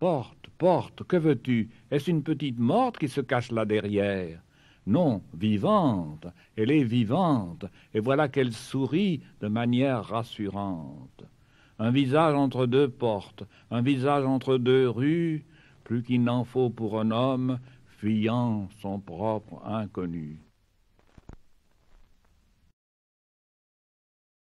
Porte, porte, que veux-tu Est-ce une petite morte qui se cache là derrière Non, vivante, elle est vivante, et voilà qu'elle sourit de manière rassurante. Un visage entre deux portes, un visage entre deux rues, plus qu'il n'en faut pour un homme fuyant son propre inconnu.